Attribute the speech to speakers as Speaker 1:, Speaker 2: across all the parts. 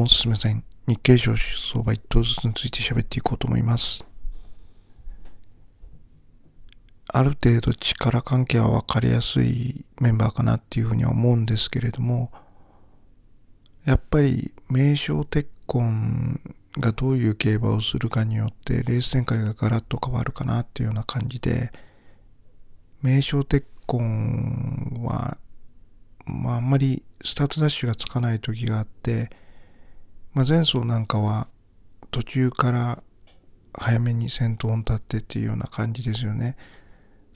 Speaker 1: も進めません。日経出相場1頭ずつについて喋っていこうと思います。ある程度力関係は分かりやすいメンバーかなっていうふうには思うんですけれども、やっぱり名称鉄痕がどういう競馬をするかによってレース展開がガラッと変わるかなっていうような感じで、名称鉄痕は、まあ、あんまりスタートダッシュがつかない時があって、まあ、前走なんかは途中から早めに先頭に立ってっていうような感じですよね。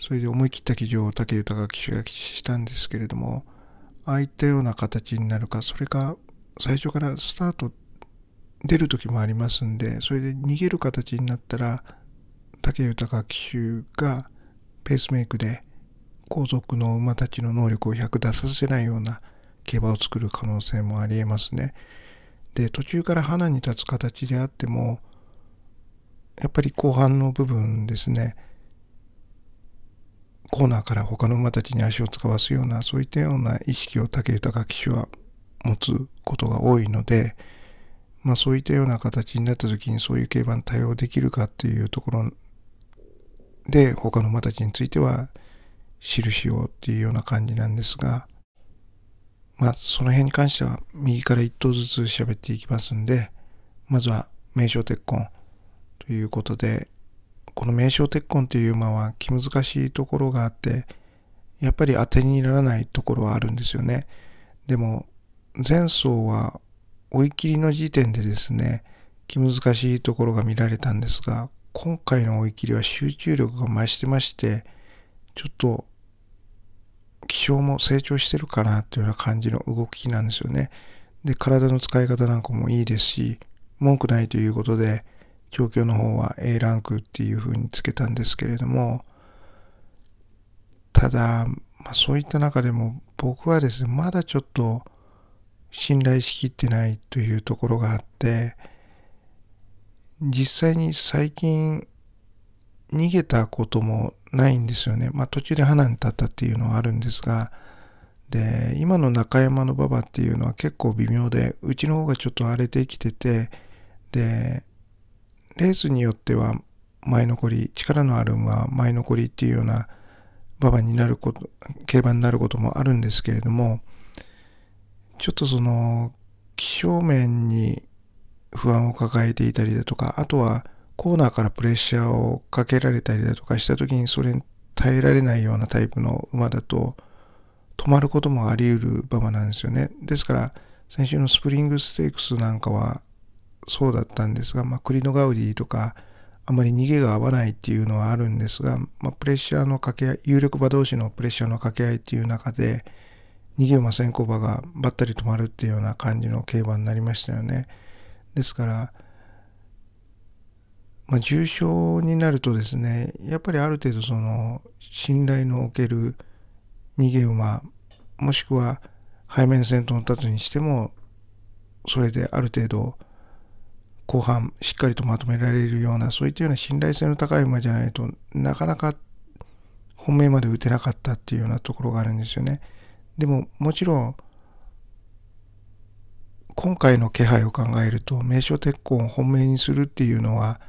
Speaker 1: それで思い切った騎乗を武豊騎手がしたんですけれども、ああいったような形になるか、それか最初からスタート出る時もありますんで、それで逃げる形になったら、武豊騎手がペースメイクで後続の馬たちの能力を100出させないような競馬を作る可能性もありえますね。で途中から花に立つ形であってもやっぱり後半の部分ですねコーナーから他の馬たちに足を使わすようなそういったような意識を武豊騎手は持つことが多いので、まあ、そういったような形になった時にそういう競馬に対応できるかっていうところで他の馬たちについては印をっていうような感じなんですが。まあ、その辺に関しては右から一頭ずつ喋っていきますんで、まずは名称鉄痕ということで、この名称鉄痕という馬は気難しいところがあって、やっぱり当てにならないところはあるんですよね。でも、前走は追い切りの時点でですね、気難しいところが見られたんですが、今回の追い切りは集中力が増してまして、ちょっと気象も成長してるかなというような感じの動きなんですよね。で、体の使い方なんかもいいですし、文句ないということで、調教の方は A ランクっていう風につけたんですけれども、ただ、まあ、そういった中でも僕はですね、まだちょっと信頼しきってないというところがあって、実際に最近逃げたこともないんですよね。まあ、途中で花に立ったっていうのはあるんですが、で、今の中山の馬場っていうのは結構微妙で、うちの方がちょっと荒れてきてて、で、レースによっては前残り、力のある馬は前残りっていうような馬場になること、競馬になることもあるんですけれども、ちょっとその、気象面に不安を抱えていたりだとか、あとは、コーナーからプレッシャーをかけられたりだとかした時にそれに耐えられないようなタイプの馬だと止まることもあり得る馬場なんですよね。ですから先週のスプリングステークスなんかはそうだったんですが、まあ、クリノガウディとかあまり逃げが合わないっていうのはあるんですが、まあ、プレッシャーのかけ合い有力馬同士のプレッシャーの掛け合いっていう中で逃げ馬先行馬がばったり止まるっていうような感じの競馬になりましたよね。ですからまあ、重症になるとですねやっぱりある程度その信頼のおける逃げ馬もしくは背面戦闘に立つにしてもそれである程度後半しっかりとまとめられるようなそういったような信頼性の高い馬じゃないとなかなか本命まで打てなかったっていうようなところがあるんですよね。でももちろん今回の気配を考えると名称鉄鋼を本命にするっていうのは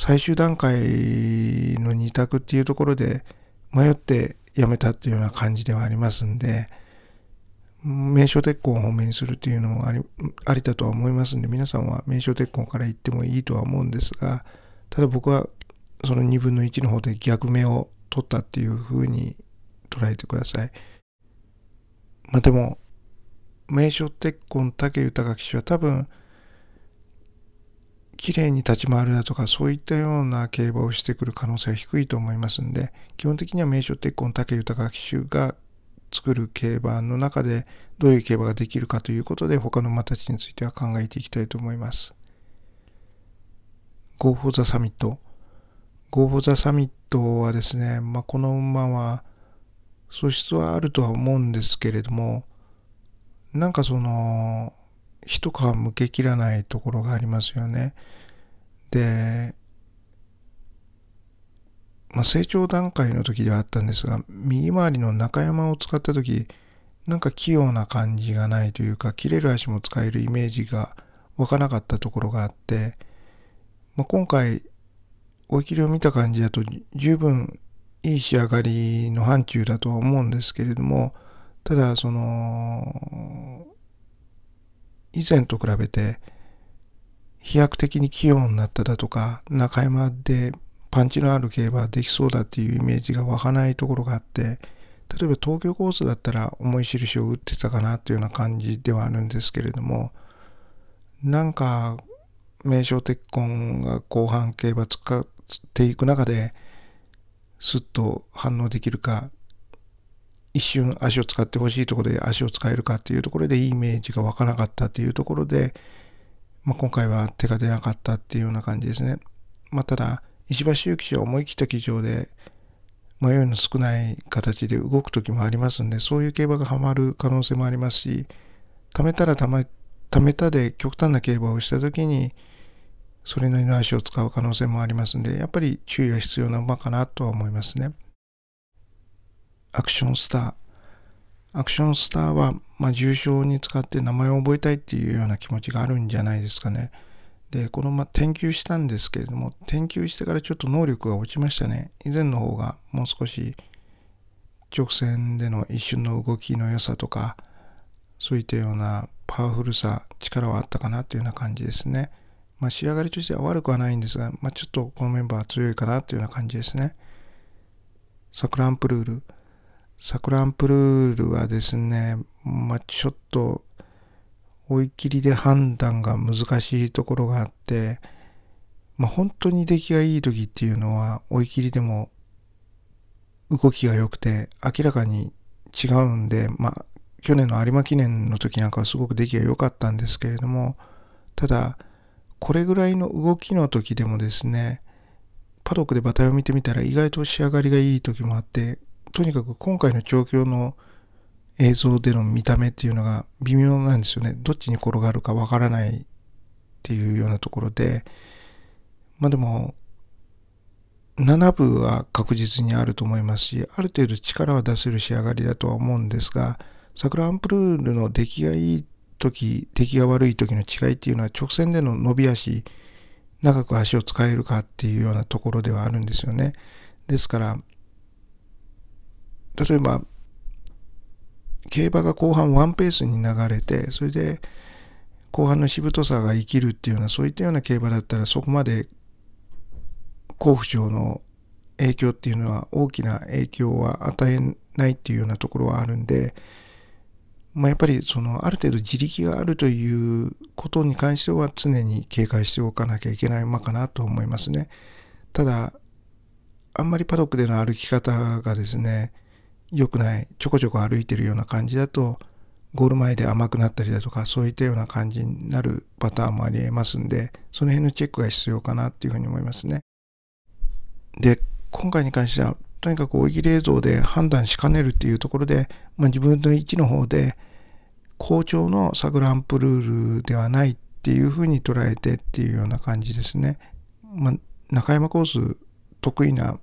Speaker 1: 最終段階の2択っていうところで迷って辞めたっていうような感じではありますんで、名称鉄鋼を方面にするっていうのもありありだとは思いますんで、皆さんは名称鉄鋼から行ってもいいとは思うんですが、ただ僕はその2分の1の方で逆目を取ったっていうふうに捉えてください。まあでも、名称鉄鋼武豊騎手は多分、綺麗に立ち回るだとかそういったような競馬をしてくる可能性は低いと思いますんで基本的には名所鉄痕武豊騎手が作る競馬の中でどういう競馬ができるかということで他の馬たちについては考えていきたいと思います。ゴーフォザサミットゴー m i ザサミットはですね、まあ、この馬は素質はあるとは思うんですけれどもなんかその一皮むけきらないところがありますよね。で、まあ、成長段階の時ではあったんですが右回りの中山を使った時なんか器用な感じがないというか切れる足も使えるイメージが湧かなかったところがあって、まあ、今回追い切りを見た感じだと十分いい仕上がりの範疇だとは思うんですけれどもただその以前と比べて飛躍的に器用になっただとか中山でパンチのある競馬できそうだっていうイメージが湧かないところがあって例えば東京コースだったら重い印を打ってたかなというような感じではあるんですけれどもなんか名称鉄痕が後半競馬使っていく中ですっと反応できるか一瞬足を使ってほしいところで足を使えるかっていうところでいいイメージが湧かなかったっていうところで、まあ、今回は手が出なかったっていうような感じですね。まあ、ただ石橋勇氏は思い切った騎乗で迷いの少ない形で動く時もありますんでそういう競馬がはまる可能性もありますし貯めたら貯め貯めたで極端な競馬をした時にそれなりの足を使う可能性もありますんでやっぱり注意が必要な馬かなとは思いますね。アクションスターアクションスターは、まあ、重症に使って名前を覚えたいっていうような気持ちがあるんじゃないですかね。で、この、ま、研究したんですけれども、研究してからちょっと能力が落ちましたね。以前の方がもう少し直線での一瞬の動きの良さとか、そういったようなパワフルさ、力はあったかなというような感じですね。まあ、仕上がりとしては悪くはないんですが、まあ、ちょっとこのメンバーは強いかなというような感じですね。サクランプルール。サクランプルールはですね、まあ、ちょっと追い切りで判断が難しいところがあって、まあ、本当に出来がいい時っていうのは追い切りでも動きが良くて明らかに違うんで、まあ、去年の有馬記念の時なんかはすごく出来が良かったんですけれどもただこれぐらいの動きの時でもですねパドックで馬体を見てみたら意外と仕上がりがいい時もあってとにかく今回の調教の映像での見た目っていうのが微妙なんですよねどっちに転がるかわからないっていうようなところでまあでも7部は確実にあると思いますしある程度力は出せる仕上がりだとは思うんですが桜アンプルールの出来がいい時出来が悪い時の違いっていうのは直線での伸び足長く足を使えるかっていうようなところではあるんですよねですから例えば競馬が後半ワンペースに流れてそれで後半のしぶとさが生きるっていうようなそういったような競馬だったらそこまで甲府賞の影響っていうのは大きな影響は与えないっていうようなところはあるんで、まあ、やっぱりそのある程度自力があるということに関しては常に警戒しておかなきゃいけない馬かなと思いますね。ただあんまりパドックでの歩き方がですね良くないちょこちょこ歩いてるような感じだとゴール前で甘くなったりだとかそういったような感じになるパターンもありえますんでその辺のチェックが必要かなっていうふうに思いますね。で今回に関してはとにかく泳ぎ冷蔵映像で判断しかねるっていうところで、まあ、自分の位置の方で好調のサグランプルールではないっていうふうに捉えてっていうような感じですね。まあ、中山コース得意な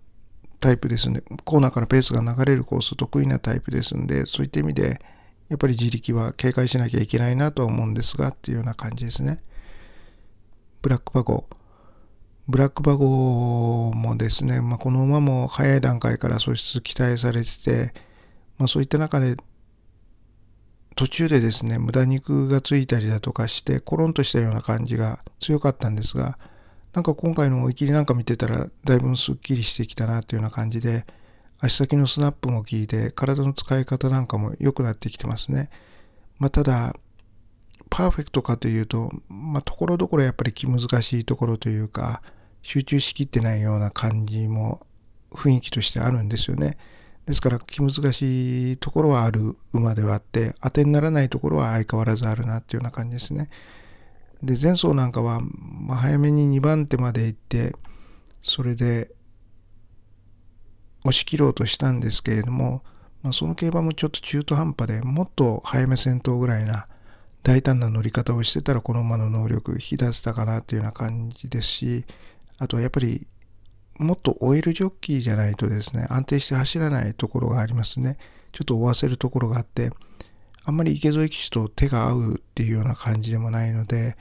Speaker 1: タイプですね。コーナーからペースが流れるコース得意なタイプですんで、そういった意味で、やっぱり自力は警戒しなきゃいけないなとは思うんですが、っていうような感じですね。ブラックバゴ。ブラックバゴもですね、まあ、この馬も早い段階から素質期待されてて、まあ、そういった中で、途中でですね、無駄肉がついたりだとかして、コロンとしたような感じが強かったんですが、なんか今回の追い切りなんか見てたら、だいぶすっきりしてきたなというような感じで、足先のスナップも効いて、体の使い方なんかも良くなってきてますね。まあ、ただ、パーフェクトかというと、まあ、ところどころやっぱり気難しいところというか、集中しきってないような感じも雰囲気としてあるんですよね。ですから気難しいところはある馬ではあって当てにならないところは相変わらずあるなっていうような感じですね。で前走なんかは、まあ、早めに2番手まで行ってそれで押し切ろうとしたんですけれども、まあ、その競馬もちょっと中途半端でもっと早め先頭ぐらいな大胆な乗り方をしてたらこの馬の能力引き出せたかなっていうような感じですしあとはやっぱりもっとオイルジョッキーじゃないとですね安定して走らないところがありますねちょっと追わせるところがあってあんまり池添騎手と手が合うっていうような感じでもないので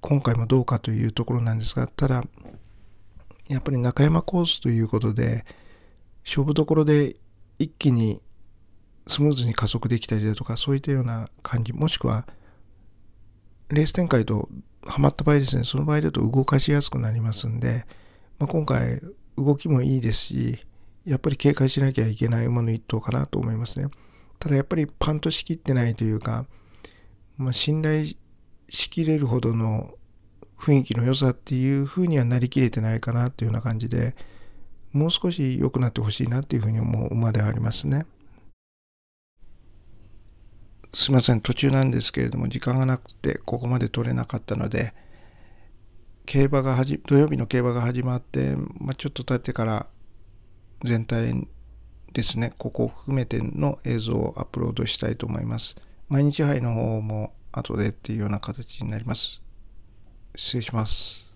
Speaker 1: 今回もどうかというところなんですがただやっぱり中山コースということで勝負どころで一気にスムーズに加速できたりだとかそういったような感じもしくはレース展開とはまった場合ですねその場合だと動かしやすくなりますんで、まあ、今回動きもいいですしやっぱり警戒しなきゃいけない馬の一頭かなと思いますね。ただやっぱりパンとしきってないというか、まあ、信頼しきれるほどの雰囲気の良さっていう風にはなりきれてないかなというような感じでもう少し良くなってほしいなっていう風に思う馬ではありますね。すいません途中なんですけれども時間がなくてここまで取れなかったので競馬が土曜日の競馬が始まって、まあ、ちょっと経ってから全体ですね、ここを含めての映像をアップロードしたいと思います。毎日杯の方も後でっていうような形になります。失礼します。